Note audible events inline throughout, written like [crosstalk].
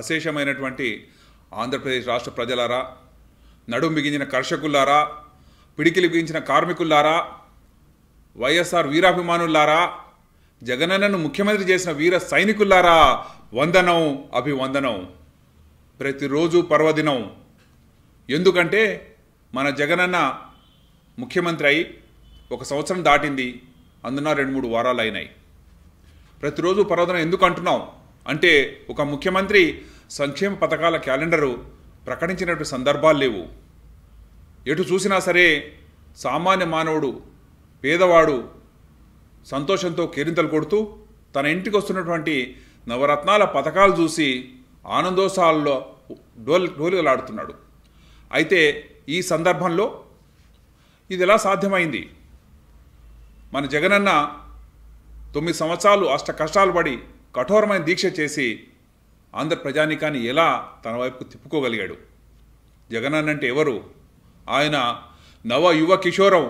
అశేషమైనటువంటి ఆంధ్రప్రదేశ్ రాష్ట్ర ప్రజలారా నడుం బిగించిన కర్షకుల్లారా పిడికిలి బిగించిన కార్మికుల్లారా వైఎస్ఆర్ వీరాభిమానుల్లారా జగనన్నను ముఖ్యమంత్రి చేసిన వీర సైనికుల్లారా వందనం అభివందనం ప్రతిరోజు పర్వదినం ఎందుకంటే మన జగనన్న ముఖ్యమంత్రి అయి ఒక సంవత్సరం దాటింది అందున రెండు మూడు వారాలు అయినాయి ప్రతిరోజు పర్వదినం ఎందుకు అంటున్నాం అంటే ఒక ముఖ్యమంత్రి సంక్షేమ పథకాల క్యాలెండరు ప్రకటించినటువంటి సందర్భాలు లేవు ఎటు చూసినా సరే సామాన్య మానవుడు పేదవాడు సంతోషంతో కేరింతలు కొడుతూ తన ఇంటికి వస్తున్నటువంటి నవరత్నాల పథకాలు చూసి ఆనందోత్సాహాల్లో డోల్ డోలుగలాడుతున్నాడు అయితే ఈ సందర్భంలో ఇది ఎలా సాధ్యమైంది మన జగనన్న తొమ్మిది సంవత్సరాలు అష్ట కష్టాలు పడి కఠోరమైన దీక్ష చేసి ఆంధ్ర ప్రజానికాన్ని ఎలా తన వైపుకు తిప్పుకోగలిగాడు జగనన్న అంటే ఎవరు ఆయన నవ యువ కిషోరం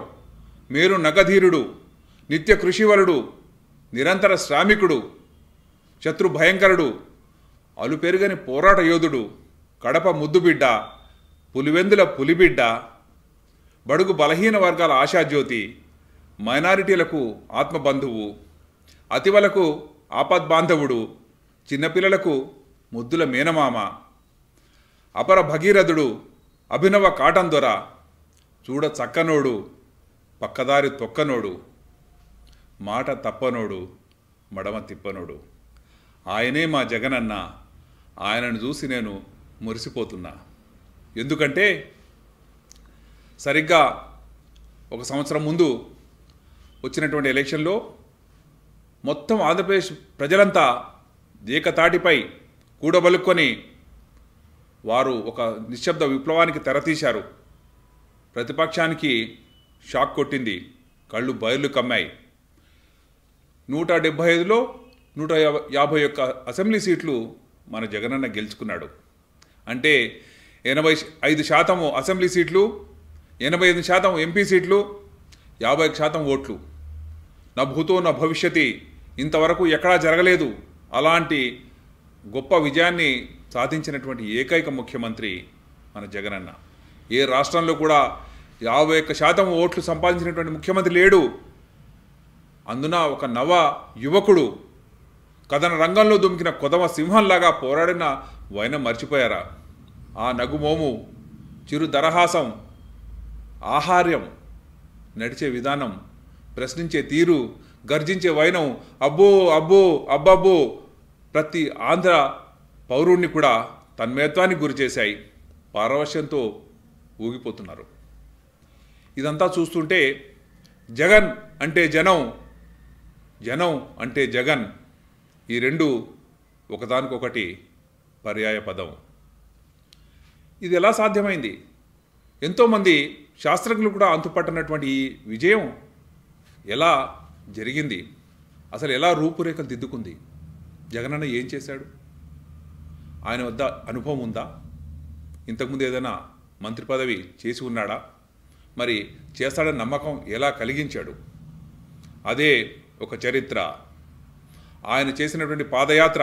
మేరు నగధీరుడు నిత్య కృషివరుడు నిరంతర శ్రామికుడు శత్రు భయంకరుడు అలుపెరుగని పోరాట యోధుడు కడప ముద్దుబిడ్డ పులివెందుల పులిబిడ్డ బడుగు బలహీన వర్గాల ఆశాజ్యోతి మైనారిటీలకు ఆత్మబంధువు అతివలకు ఆపద్బాంధవుడు చిన్నపిల్లలకు ముద్దుల మేనమామ అపర భగీరథుడు అభినవ కాటందొర చూడ చక్కనోడు పక్కదారి తొక్కనోడు మాట తప్పనోడు మడమ తిప్పనోడు ఆయనే మా జగనన్న ఆయనను చూసి నేను మురిసిపోతున్నా ఎందుకంటే సరిగ్గా ఒక సంవత్సరం ముందు వచ్చినటువంటి ఎలక్షన్లో మొత్తం ఆంధ్రప్రదేశ్ ప్రజలంతా ఏకతాటిపై కూడబలుక్కొని వారు ఒక నిశ్శబ్ద విప్లవానికి తెరతీశారు ప్రతిపక్షానికి షాక్ కొట్టింది కళ్ళు బయర్లు కమ్మాయి నూట డెబ్భై ఐదులో నూట యాభై ఒక్క అసెంబ్లీ సీట్లు మన జగనన్న గెలుచుకున్నాడు అంటే ఎనభై ఐదు శాతము అసెంబ్లీ సీట్లు ఎనభై ఐదు శాతం ఎంపీ సీట్లు యాభై శాతం ఓట్లు నా భూతో నా భవిష్యత్తి ఇంతవరకు ఎక్కడా జరగలేదు అలాంటి గొప్ప విజయాన్ని సాధించినటువంటి ఏకైక ముఖ్యమంత్రి మన జగనన్న ఏ రాష్ట్రంలో కూడా యాభై ఒక్క శాతం ఓట్లు సంపాదించినటువంటి ముఖ్యమంత్రి లేడు అందున ఒక నవ యువకుడు కథన రంగంలో దుమికిన కొదమ సింహంలాగా పోరాడిన వైన మర్చిపోయారా ఆ నగుమోము చిరు దరహాసం ఆహార్యం నడిచే విధానం ప్రశ్నించే తీరు గర్జించే వైనం అబ్బో అబ్బో అబ్బబ్బో ప్రతి ఆంధ్ర పౌరుణ్ణి కూడా తన్మయత్వానికి గురి చేశాయి పారవశ్యంతో ఊగిపోతున్నారు ఇదంతా చూస్తుంటే జగన్ అంటే జనం జనం అంటే జగన్ ఈ రెండు ఒకదానికొకటి పర్యాయ పదం ఇది ఎలా సాధ్యమైంది ఎంతోమంది శాస్త్రజ్ఞులు కూడా అంతుపట్టనటువంటి ఈ విజయం ఎలా జరిగింది అసలు ఎలా రూపురేఖలు దిద్దుకుంది జగనన్న ఏం చేశాడు ఆయన వద్ద అనుభవం ఉందా ఇంతకుముందు ఏదైనా మంత్రి పదవి చేసి ఉన్నాడా మరి చేస్తాడని నమ్మకం ఎలా కలిగించాడు అదే ఒక చరిత్ర ఆయన చేసినటువంటి పాదయాత్ర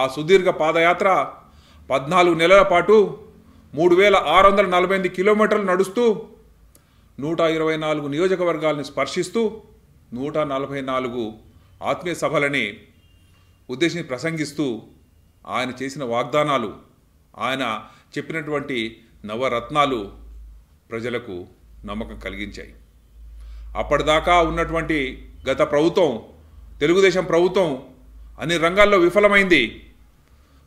ఆ సుదీర్ఘ పాదయాత్ర పద్నాలుగు నెలల పాటు మూడు వేల ఆరు వందల నలభై ఎనిమిది కిలోమీటర్లు నడుస్తూ నూట ఇరవై నాలుగు నియోజకవర్గాలను స్పర్శిస్తూ నూట నలభై నాలుగు ఆత్మీయ సభలని ఉద్దేశించి ప్రసంగిస్తూ ఆయన చేసిన వాగ్దానాలు ఆయన చెప్పినటువంటి నవరత్నాలు ప్రజలకు నమ్మకం కలిగించాయి అప్పటిదాకా ఉన్నటువంటి గత ప్రభుత్వం తెలుగుదేశం ప్రభుత్వం అన్ని రంగాల్లో విఫలమైంది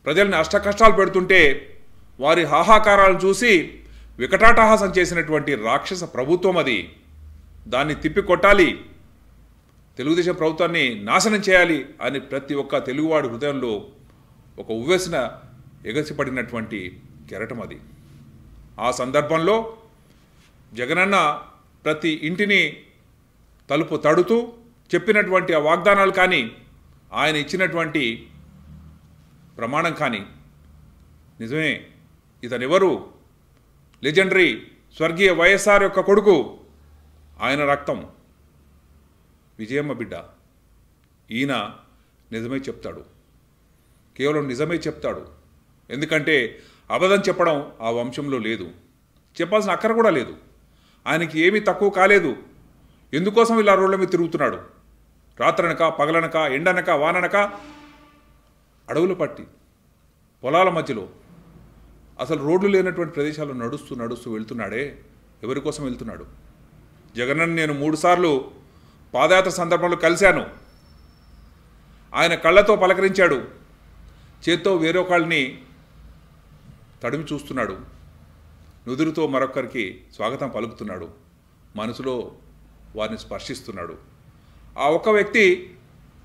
ప్రజల్ని అష్టకష్టాలు పెడుతుంటే వారి హాహాకారాలను చూసి వికటాటాహాసం చేసినటువంటి రాక్షస ప్రభుత్వం అది దాన్ని తిప్పికొట్టాలి తెలుగుదేశం ప్రభుత్వాన్ని నాశనం చేయాలి అని ప్రతి ఒక్క తెలుగువాడి హృదయంలో ఒక ఉవ్వేసిన ఎగసిపడినటువంటి కెరటం అది ఆ సందర్భంలో జగనన్న ప్రతి ఇంటిని తలుపు తడుతూ చెప్పినటువంటి ఆ వాగ్దానాలు కానీ ఆయన ఇచ్చినటువంటి ప్రమాణం కానీ నిజమే ఇతనెవరు లెజెండరీ స్వర్గీయ వైఎస్ఆర్ యొక్క కొడుకు ఆయన రక్తం విజయమ్మ బిడ్డ ఈయన నిజమే చెప్తాడు కేవలం నిజమే చెప్తాడు ఎందుకంటే అబద్ధం చెప్పడం ఆ వంశంలో లేదు చెప్పాల్సిన అక్కర కూడా లేదు ఆయనకి ఏమీ తక్కువ కాలేదు ఎందుకోసం ఇలా రోడ్ల మీద తిరుగుతున్నాడు రాత్రనక పగలనక ఎండనక వాననక అడవులు పట్టి పొలాల మధ్యలో అసలు రోడ్లు లేనటువంటి ప్రదేశాల్లో నడుస్తూ నడుస్తూ వెళ్తున్నాడే ఎవరి కోసం వెళ్తున్నాడు జగనన్న నేను మూడుసార్లు పాదయాత్ర సందర్భంలో కలిశాను ఆయన కళ్ళతో పలకరించాడు చేత్తో వేరొకళ్ళని తడిమి చూస్తున్నాడు నుదురుతో మరొకరికి స్వాగతం పలుకుతున్నాడు మనసులో వారిని స్పర్శిస్తున్నాడు ఆ ఒక్క వ్యక్తి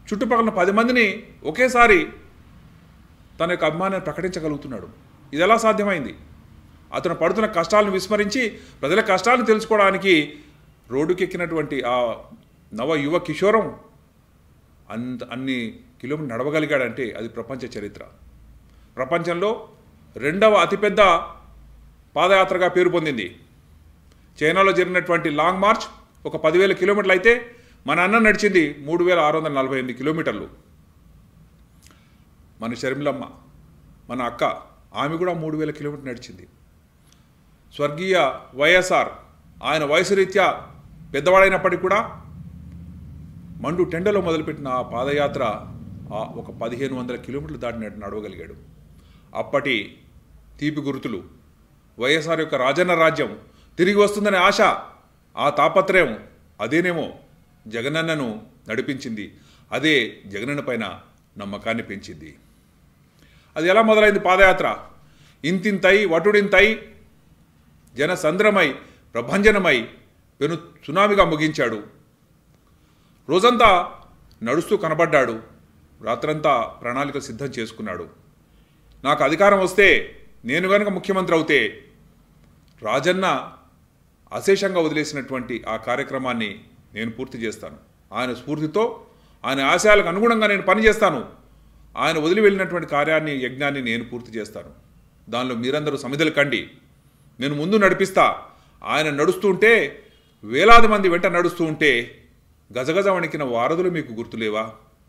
చుట్టుపక్కల పది మందిని ఒకేసారి తన యొక్క అభిమానాన్ని ప్రకటించగలుగుతున్నాడు ఇది ఎలా సాధ్యమైంది అతను పడుతున్న కష్టాలను విస్మరించి ప్రజల కష్టాలను తెలుసుకోవడానికి రోడ్డుకెక్కినటువంటి ఆ నవ యువ కిషోరం అంత అన్ని కిలోమీటర్ నడవగలిగాడంటే అది ప్రపంచ చరిత్ర ప్రపంచంలో రెండవ అతిపెద్ద పాదయాత్రగా పేరు పొందింది చైనాలో జరిగినటువంటి లాంగ్ మార్చ్ ఒక పదివేల కిలోమీటర్లు అయితే మన అన్న నడిచింది మూడు వేల ఆరు వందల నలభై ఎనిమిది కిలోమీటర్లు మన షర్మిలమ్మ మన అక్క ఆమె కూడా మూడు వేల కిలోమీటర్ నడిచింది స్వర్గీయ వైఎస్ఆర్ ఆయన వయసు రీత్యా పెద్దవాడైనప్పటికీ కూడా మండు టెండలో మొదలుపెట్టిన ఆ పాదయాత్ర ఒక పదిహేను వందల కిలోమీటర్లు దాటినట్టు నడవగలిగాడు అప్పటి తీపి గుర్తులు వైఎస్ఆర్ యొక్క రాజన్న రాజ్యం తిరిగి వస్తుందనే ఆశ ఆ తాపత్రయం అదేనేమో జగనన్నను నడిపించింది అదే జగనన్న పైన నమ్మకాన్ని పెంచింది అది ఎలా మొదలైంది పాదయాత్ర ఇంతింతై వటుడింతై జనసంద్రమై ప్రభంజనమై పెను సునామిగా ముగించాడు రోజంతా నడుస్తూ కనబడ్డాడు రాత్రంతా ప్రణాళిక సిద్ధం చేసుకున్నాడు నాకు అధికారం వస్తే నేను కనుక ముఖ్యమంత్రి అవుతే రాజన్న అశేషంగా వదిలేసినటువంటి ఆ కార్యక్రమాన్ని నేను పూర్తి చేస్తాను ఆయన స్ఫూర్తితో ఆయన ఆశయాలకు అనుగుణంగా నేను పనిచేస్తాను ఆయన వదిలి వెళ్ళినటువంటి కార్యాన్ని యజ్ఞాన్ని నేను పూర్తి చేస్తాను దానిలో మీరందరూ సమిధలు కండి నేను ముందు నడిపిస్తా ఆయన నడుస్తుంటే వేలాది మంది వెంట నడుస్తూ ఉంటే గజగజ వణికిన వారధులు మీకు గుర్తులేవా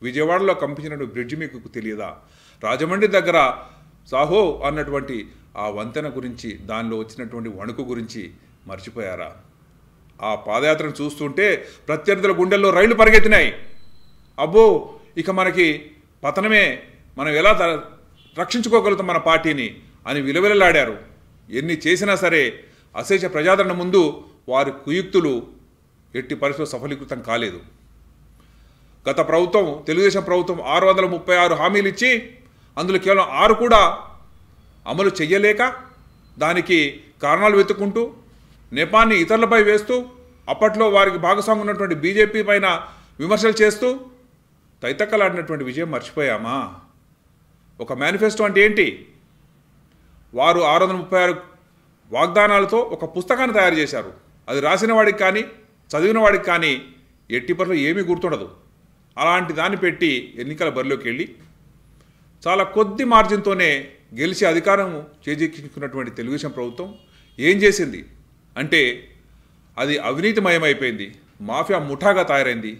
విజయవాడలో కంపించిన బ్రిడ్జి మీకు తెలియదా రాజమండ్రి దగ్గర సాహో అన్నటువంటి ఆ వంతెన గురించి దానిలో వచ్చినటువంటి వణుకు గురించి మర్చిపోయారా ఆ పాదయాత్రను చూస్తుంటే ప్రత్యర్థుల గుండెల్లో రైళ్లు పరిగెత్తినాయి అబ్బో ఇక మనకి పతనమే మనం ఎలా రక్షించుకోగలుగుతాం మన పార్టీని అని విలువలలాడారు ఎన్ని చేసినా సరే అశేష ప్రజాదరణ ముందు వారి కుయుక్తులు ఎట్టి పరిస్థితులు సఫలీకృతం కాలేదు గత ప్రభుత్వం తెలుగుదేశం ప్రభుత్వం ఆరు వందల ముప్పై ఆరు హామీలు ఇచ్చి అందులో కేవలం ఆరు కూడా అమలు చెయ్యలేక దానికి కారణాలు వెతుక్కుంటూ నెపాన్ని ఇతరులపై వేస్తూ అప్పట్లో వారికి భాగస్వామి ఉన్నటువంటి బీజేపీ పైన విమర్శలు చేస్తూ తైతక్కలాడినటువంటి విజయం మర్చిపోయామా ఒక మేనిఫెస్టో అంటే ఏంటి వారు ఆరు వందల ముప్పై ఆరు వాగ్దానాలతో ఒక పుస్తకాన్ని తయారు చేశారు అది రాసిన వాడికి కానీ చదివిన వాడికి కానీ ఎట్టి పరిలో ఏమీ గుర్తుండదు అలాంటి దాన్ని పెట్టి ఎన్నికల బరిలోకి వెళ్ళి చాలా కొద్ది మార్జిన్తోనే గెలిచి అధికారం చేజెక్కించుకున్నటువంటి తెలుగుదేశం ప్రభుత్వం ఏం చేసింది అంటే అది అవినీతిమయమైపోయింది మాఫియా ముఠాగా తయారైంది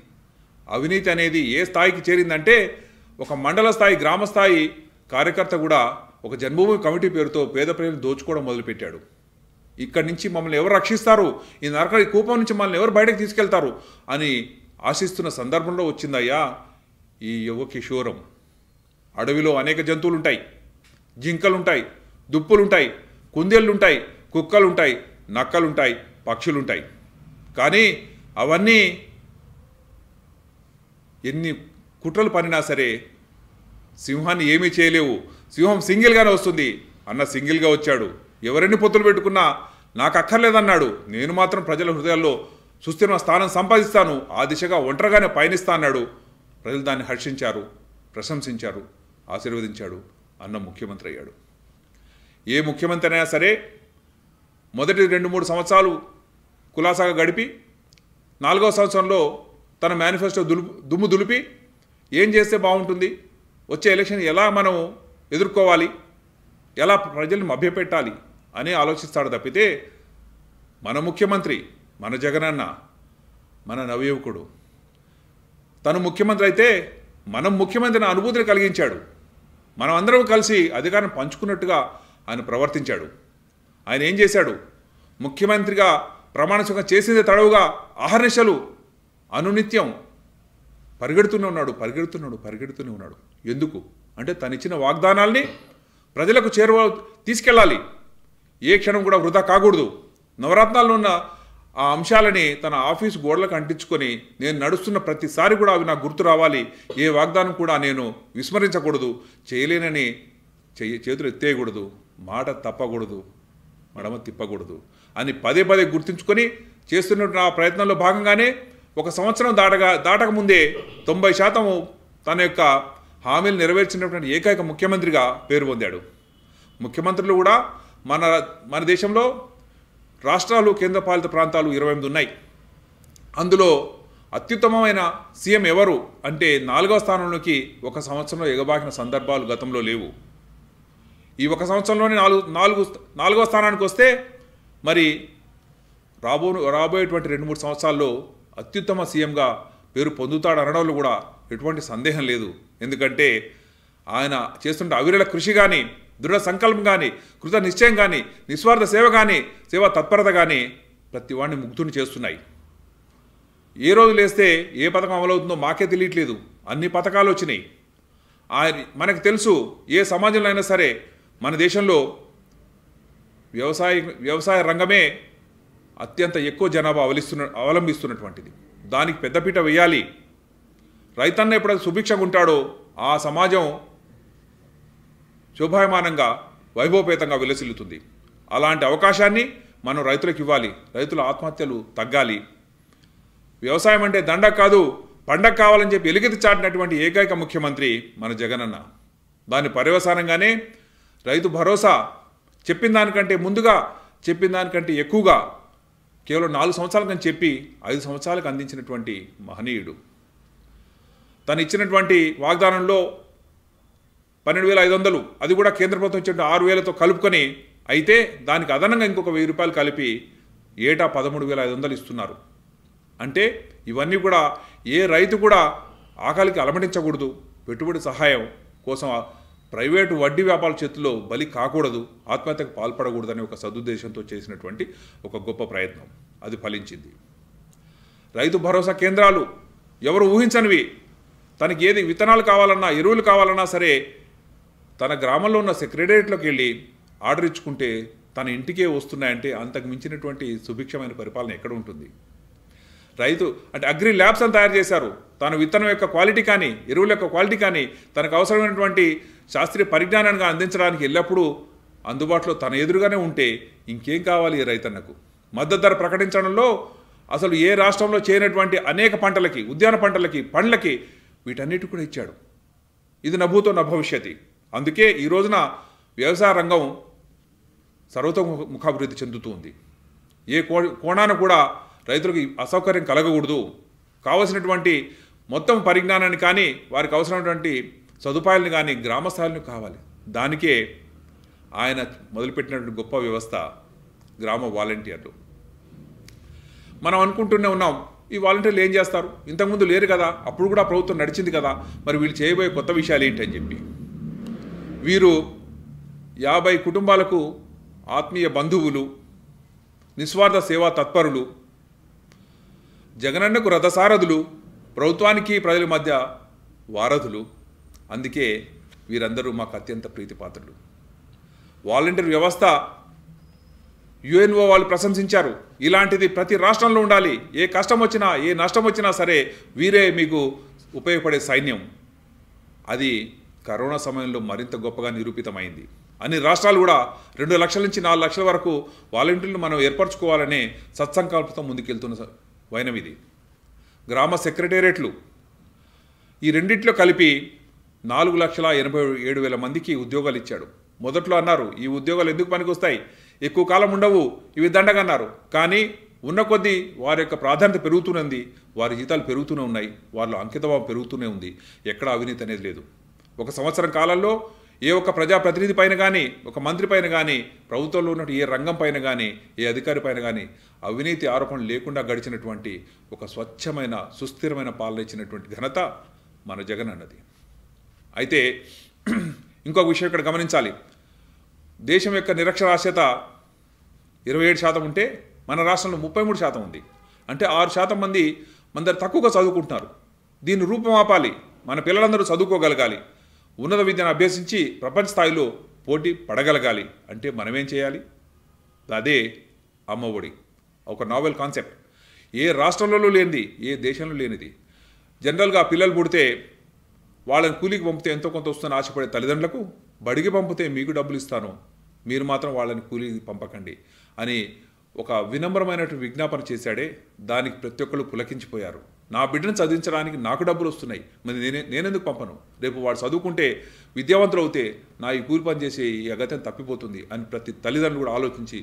అవినీతి అనేది ఏ స్థాయికి చేరిందంటే ఒక మండల స్థాయి గ్రామ స్థాయి కార్యకర్త కూడా ఒక జన్మభూమి కమిటీ పేరుతో పేద ప్రజలు దోచుకోవడం మొదలుపెట్టాడు ఇక్కడి నుంచి మమ్మల్ని ఎవరు రక్షిస్తారు ఈ నరక కూపం నుంచి మమ్మల్ని ఎవరు బయటకు తీసుకెళ్తారు అని ఆశిస్తున్న సందర్భంలో వచ్చిందయ్యా ఈ యువ కిషోరం అడవిలో అనేక జంతువులు ఉంటాయి జింకలుంటాయి దుప్పులుంటాయి కుందేళ్ళుంటాయి కుక్కలుంటాయి నక్కలుంటాయి పక్షులుంటాయి కానీ అవన్నీ ఎన్ని కుట్రలు పనినా సరే సింహాన్ని ఏమీ చేయలేవు సింహం సింగిల్గానే వస్తుంది అన్న సింగిల్గా వచ్చాడు ఎవరిని పొత్తులు పెట్టుకున్నా నాకు అక్కర్లేదన్నాడు నేను మాత్రం ప్రజల హృదయాల్లో సుస్థిరమైన స్థానం సంపాదిస్తాను ఆ దిశగా ఒంటరిగానే పయనిస్తా అన్నాడు ప్రజలు దాన్ని హర్షించారు ప్రశంసించారు ఆశీర్వదించాడు అన్న ముఖ్యమంత్రి అయ్యాడు ఏ ముఖ్యమంత్రి అయినా సరే మొదటి రెండు మూడు సంవత్సరాలు కులాసాగా గడిపి నాలుగవ సంవత్సరంలో తన మేనిఫెస్టో దులుపు దుమ్ము దులిపి ఏం చేస్తే బాగుంటుంది వచ్చే ఎలక్షన్ ఎలా మనం ఎదుర్కోవాలి ఎలా ప్రజల్ని మభ్యపెట్టాలి అని ఆలోచిస్తాడు తప్పితే మన ముఖ్యమంత్రి మన జగనన్న మన నవయువకుడు తను ముఖ్యమంత్రి అయితే మనం ముఖ్యమంత్రిని అనుభూతిని కలిగించాడు మనం అందరం కలిసి అధికారం పంచుకున్నట్టుగా ఆయన ప్రవర్తించాడు ఆయన ఏం చేశాడు ముఖ్యమంత్రిగా ప్రమాణసుఖం చేసేది తడవుగా ఆహర్నిశలు అనునిత్యం పరిగెడుతూనే ఉన్నాడు పరిగెడుతున్నాడు పరిగెడుతూనే ఉన్నాడు ఎందుకు అంటే తనిచ్చిన వాగ్దానాల్ని ప్రజలకు చేరువ తీసుకెళ్ళాలి ఏ క్షణం కూడా వృధా కాకూడదు నవరత్నాల్లో ఉన్న ఆ అంశాలని తన ఆఫీస్ గోడలకు అంటించుకొని నేను నడుస్తున్న ప్రతిసారి కూడా అవి నాకు గుర్తు రావాలి ఏ వాగ్దానం కూడా నేను విస్మరించకూడదు చేయలేనని చేయ చేతులు ఎత్తేయకూడదు మాట తప్పకూడదు మడమ తిప్పకూడదు అని పదే పదే గుర్తుంచుకొని చేస్తున్న ఆ ప్రయత్నంలో భాగంగానే ఒక సంవత్సరం దాటగా దాటకముందే తొంభై శాతం తన యొక్క హామీలు నెరవేర్చినటువంటి ఏకైక ముఖ్యమంత్రిగా పేరు పొందాడు ముఖ్యమంత్రులు కూడా మన మన దేశంలో రాష్ట్రాలు కేంద్రపాలిత ప్రాంతాలు ఇరవై ఎనిమిది ఉన్నాయి అందులో అత్యుత్తమమైన సీఎం ఎవరు అంటే నాలుగవ స్థానంలోకి ఒక సంవత్సరంలో ఎగబాకిన సందర్భాలు గతంలో లేవు ఈ ఒక సంవత్సరంలోనే నాలుగు నాలుగు నాలుగవ స్థానానికి వస్తే మరి రాబో రాబోయేటువంటి రెండు మూడు సంవత్సరాల్లో అత్యుత్తమ సీఎంగా పేరు పొందుతాడు అనడంలో కూడా ఎటువంటి సందేహం లేదు ఎందుకంటే ఆయన చేస్తుంటే అవిరళ కృషి కానీ దృఢ సంకల్పం కానీ కృత నిశ్చయం కానీ నిస్వార్థ సేవ కానీ సేవా తత్పరత కానీ ప్రతి వాడిని ముగ్ధుని చేస్తున్నాయి ఏ రోజు లేస్తే ఏ పథకం అమలవుతుందో మాకే తెలియట్లేదు అన్ని పథకాలు వచ్చినాయి మనకు తెలుసు ఏ సమాజంలో అయినా సరే మన దేశంలో వ్యవసాయ వ్యవసాయ రంగమే అత్యంత ఎక్కువ జనాభా అవలిస్తున్న అవలంబిస్తున్నటువంటిది దానికి పెద్దపీట వేయాలి రైతన్న ఎప్పుడైతే సుభిక్షంగా ఉంటాడో ఆ సమాజం శోభాయమానంగా వైభవపేతంగా విలసిల్లుతుంది అలాంటి అవకాశాన్ని మనం రైతులకు ఇవ్వాలి రైతుల ఆత్మహత్యలు తగ్గాలి వ్యవసాయం అంటే దండ కాదు పండగ కావాలని చెప్పి ఎలుగెత్తి చాటినటువంటి ఏకైక ముఖ్యమంత్రి మన జగనన్న దాని పర్యవసానంగానే రైతు భరోసా చెప్పిన దానికంటే ముందుగా చెప్పిన దానికంటే ఎక్కువగా కేవలం నాలుగు సంవత్సరాలకని చెప్పి ఐదు సంవత్సరాలకు అందించినటువంటి మహనీయుడు తను ఇచ్చినటువంటి వాగ్దానంలో పన్నెండు వేల ఐదు వందలు అది కూడా కేంద్ర ప్రభుత్వం ఇచ్చే ఆరు వేలతో కలుపుకొని అయితే దానికి అదనంగా ఇంకొక వెయ్యి రూపాయలు కలిపి ఏటా పదమూడు వేల ఐదు వందలు ఇస్తున్నారు అంటే ఇవన్నీ కూడా ఏ రైతు కూడా ఆకలికి అలమటించకూడదు పెట్టుబడి సహాయం కోసం ప్రైవేటు వడ్డీ వ్యాపారుల చేతిలో బలి కాకూడదు ఆత్మహత్యకు పాల్పడకూడదని ఒక సదుద్దేశంతో చేసినటువంటి ఒక గొప్ప ప్రయత్నం అది ఫలించింది రైతు భరోసా కేంద్రాలు ఎవరు ఊహించనివి తనకి ఏది విత్తనాలు కావాలన్నా ఎరువులు కావాలన్నా సరే తన గ్రామంలో ఉన్న సెక్రటేరియట్లోకి వెళ్ళి ఆర్డర్ ఇచ్చుకుంటే తన ఇంటికే వస్తున్నాయంటే అంతకు మించినటువంటి సుభిక్షమైన పరిపాలన ఎక్కడ ఉంటుంది రైతు అంటే అగ్రి ల్యాబ్స్ అని తయారు చేశారు తన విత్తనం యొక్క క్వాలిటీ కానీ ఎరువుల యొక్క క్వాలిటీ కానీ తనకు అవసరమైనటువంటి శాస్త్రీయ పరిజ్ఞానాన్ని అందించడానికి ఎల్లప్పుడూ అందుబాటులో తన ఎదురుగానే ఉంటే ఇంకేం కావాలి ఈ రైతన్నకు మద్దతు ధర ప్రకటించడంలో అసలు ఏ రాష్ట్రంలో చేయనటువంటి అనేక పంటలకి ఉద్యాన పంటలకి పండ్లకి వీటన్నిటి కూడా ఇచ్చాడు ఇది నభూతో నా భవిష్యత్తు అందుకే ఈ రోజున వ్యవసాయ రంగం సర్వతోముఖాభివృద్ధి చెందుతూ ఉంది ఏ కోణాన కూడా రైతులకు అసౌకర్యం కలగకూడదు కావలసినటువంటి మొత్తం పరిజ్ఞానాన్ని కానీ వారికి అవసరమైనటువంటి సదుపాయాలను కానీ గ్రామ కావాలి దానికే ఆయన మొదలుపెట్టినటువంటి గొప్ప వ్యవస్థ గ్రామ వాలంటీర్లు మనం అనుకుంటూనే ఉన్నాం ఈ వాలంటీర్లు ఏం చేస్తారు ఇంతకుముందు లేరు కదా అప్పుడు కూడా ప్రభుత్వం నడిచింది కదా మరి వీళ్ళు చేయబోయే కొత్త విషయాలు ఏంటి అని చెప్పి వీరు యాభై కుటుంబాలకు ఆత్మీయ బంధువులు నిస్వార్థ సేవా తత్పరులు జగనన్నకు రథసారథులు ప్రభుత్వానికి ప్రజల మధ్య వారధులు అందుకే వీరందరూ మాకు అత్యంత ప్రీతిపాత్రులు వాలంటీర్ వ్యవస్థ యుఎన్ఓ వాళ్ళు ప్రశంసించారు ఇలాంటిది ప్రతి రాష్ట్రంలో ఉండాలి ఏ కష్టం వచ్చినా ఏ నష్టం వచ్చినా సరే వీరే మీకు ఉపయోగపడే సైన్యం అది కరోనా సమయంలో మరింత గొప్పగా నిరూపితమైంది అన్ని రాష్ట్రాలు కూడా రెండు లక్షల నుంచి నాలుగు లక్షల వరకు వాలంటీర్లు మనం ఏర్పరచుకోవాలనే సత్సంకల్పంతో ముందుకెళ్తున్న వైనవిది గ్రామ సెక్రటేరియట్లు ఈ రెండిట్లో కలిపి నాలుగు లక్షల ఎనభై ఏడు వేల మందికి ఉద్యోగాలు ఇచ్చాడు మొదట్లో అన్నారు ఈ ఉద్యోగాలు ఎందుకు పనికొస్తాయి ఎక్కువ కాలం ఉండవు ఇవి దండగన్నారు కానీ ఉన్న కొద్దీ వారి యొక్క ప్రాధాన్యత ఉంది వారి జీతాలు పెరుగుతూనే ఉన్నాయి వారిలో అంకితభావం పెరుగుతూనే ఉంది ఎక్కడ అవినీతి అనేది లేదు ఒక సంవత్సరం కాలంలో ఏ ఒక్క ప్రజాప్రతినిధి పైన కానీ ఒక మంత్రి పైన కానీ ప్రభుత్వంలో ఉన్నట్టు ఏ రంగం పైన కానీ ఏ అధికారి పైన కానీ అవినీతి ఆరోపణలు లేకుండా గడిచినటువంటి ఒక స్వచ్ఛమైన సుస్థిరమైన పాలన ఇచ్చినటువంటి ఘనత మన జగన్ అన్నది అయితే [clears throat] ఇంకొక విషయం ఇక్కడ గమనించాలి దేశం యొక్క నిరక్షరాస్యత ఇరవై ఏడు శాతం ఉంటే మన రాష్ట్రంలో ముప్పై మూడు శాతం ఉంది అంటే ఆరు శాతం మంది మందరు తక్కువగా చదువుకుంటున్నారు దీన్ని రూపమాపాలి మన పిల్లలందరూ చదువుకోగలగాలి ఉన్నత విద్యను అభ్యసించి ప్రపంచ స్థాయిలో పోటీ పడగలగాలి అంటే మనమేం చేయాలి అదే అమ్మఒడి ఒక నావెల్ కాన్సెప్ట్ ఏ రాష్ట్రంలో లేనిది ఏ దేశంలో లేనిది జనరల్గా పిల్లలు పుడితే వాళ్ళని కూలికి పంపితే ఎంతో కొంత వస్తుందని ఆశపడే తల్లిదండ్రులకు బడికి పంపితే మీకు డబ్బులు ఇస్తాను మీరు మాత్రం వాళ్ళని కూలికి పంపకండి అని ఒక వినమ్రమైనటువంటి విజ్ఞాపన చేశాడే దానికి ప్రతి ఒక్కరు పులకించిపోయారు నా బిడ్డను చదివించడానికి నాకు డబ్బులు వస్తున్నాయి మరి నేనే నేనెందుకు పంపను రేపు వాడు చదువుకుంటే విద్యావంతులు అవుతే నా ఈ కూలి పని చేసే ఈ అగత్యం తప్పిపోతుంది అని ప్రతి తల్లిదండ్రులు కూడా ఆలోచించి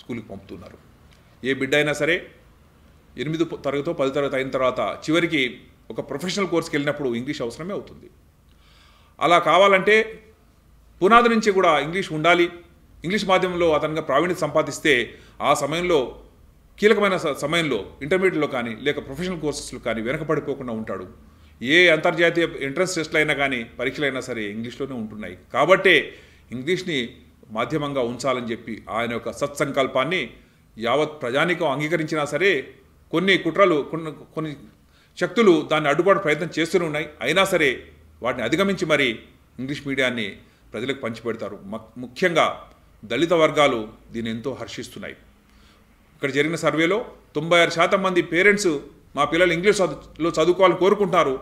స్కూల్కి పంపుతున్నారు ఏ బిడ్డ అయినా సరే ఎనిమిది తరగతో పది తరగతి అయిన తర్వాత చివరికి ఒక ప్రొఫెషనల్ కోర్స్కి వెళ్ళినప్పుడు ఇంగ్లీష్ అవసరమే అవుతుంది అలా కావాలంటే పునాది నుంచి కూడా ఇంగ్లీష్ ఉండాలి ఇంగ్లీష్ మాధ్యమంలో అతనిగా ప్రావీణ్యత సంపాదిస్తే ఆ సమయంలో కీలకమైన సమయంలో ఇంటర్మీడియట్లో కానీ లేక ప్రొఫెషనల్ కోర్సెస్లో కానీ వెనకపడిపోకుండా ఉంటాడు ఏ అంతర్జాతీయ ఎంట్రన్స్ టెస్ట్లు అయినా కానీ పరీక్షలైనా సరే ఇంగ్లీష్లోనే ఉంటున్నాయి కాబట్టే ఇంగ్లీష్ని మాధ్యమంగా ఉంచాలని చెప్పి ఆయన యొక్క సత్సంకల్పాన్ని యావత్ ప్రజానికం అంగీకరించినా సరే కొన్ని కుట్రలు కొన్ని శక్తులు దాన్ని అడ్డుపడే ప్రయత్నం చేస్తూనే ఉన్నాయి అయినా సరే వాటిని అధిగమించి మరి ఇంగ్లీష్ మీడియాన్ని ప్రజలకు పంచిపెడతారు ముఖ్యంగా దళిత వర్గాలు దీన్ని ఎంతో హర్షిస్తున్నాయి ఇక్కడ జరిగిన సర్వేలో తొంభై ఆరు శాతం మంది పేరెంట్స్ మా పిల్లలు ఇంగ్లీష్లో చదువుకోవాలని కోరుకుంటారు